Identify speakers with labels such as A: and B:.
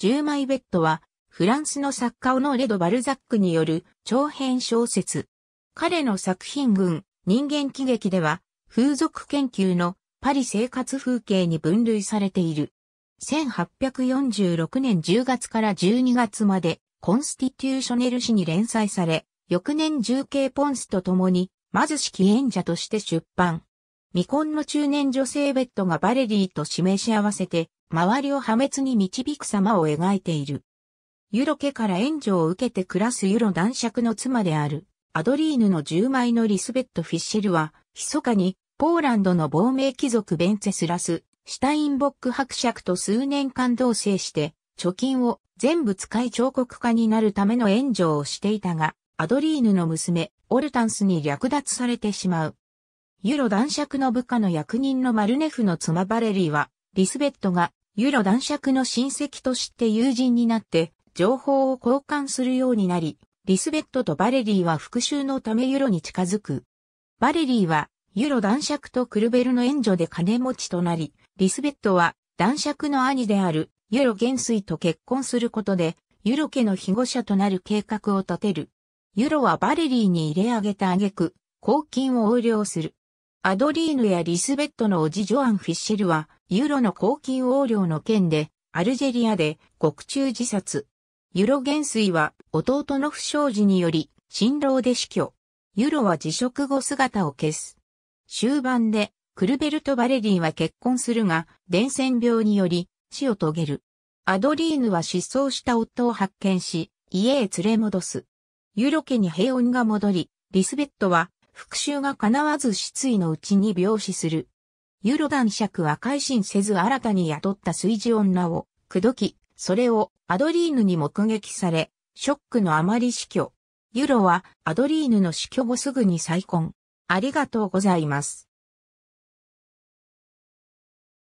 A: 10枚ベッドは、フランスの作家オノレド・バルザックによる長編小説。彼の作品群、人間喜劇では、風俗研究のパリ生活風景に分類されている。1846年10月から12月まで、コンスティテューショネル誌に連載され、翌年重慶ポンスと共に、貧しき演者として出版。未婚の中年女性ベッドがバレリーと示し合わせて、周りを破滅に導く様を描いている。ユロ家から援助を受けて暮らすユロ男爵の妻である、アドリーヌの10枚のリスベット・フィッシェルは、密かに、ポーランドの亡命貴族ベンツェスラス、シュタインボック伯爵と数年間同棲して、貯金を全部使い彫刻家になるための援助をしていたが、アドリーヌの娘、オルタンスに略奪されてしまう。ユロ男爵の部下の役人のマルネフの妻バレリーは、リスベットがユロ男爵の親戚として友人になって、情報を交換するようになり、リスベットとバレリーは復讐のためユロに近づく。バレリーは、ユロ男爵とクルベルの援助で金持ちとなり、リスベットは男爵の兄であるユロ元帥と結婚することで、ユロ家の庇護者となる計画を立てる。ユロはバレリーに入れ上げた挙句、公金を横領する。アドリーヌやリスベットのおじジョアン・フィッシェルは、ユーロの抗金横領の件で、アルジェリアで獄中自殺。ユロ元帥は弟の不祥事により、辛労で死去。ユロは辞職後姿を消す。終盤で、クルベルト・バレリーは結婚するが、伝染病により、死を遂げる。アドリーヌは失踪した夫を発見し、家へ連れ戻す。ユロ家に平穏が戻り、リスベットは復讐が叶わず失意のうちに病死する。ユロ男爵は改心せず新たに雇った炊事女を、口説き、それをアドリーヌに目撃され、ショックのあまり死去。ユロはアドリーヌの死去後すぐに再婚。ありがとうございます。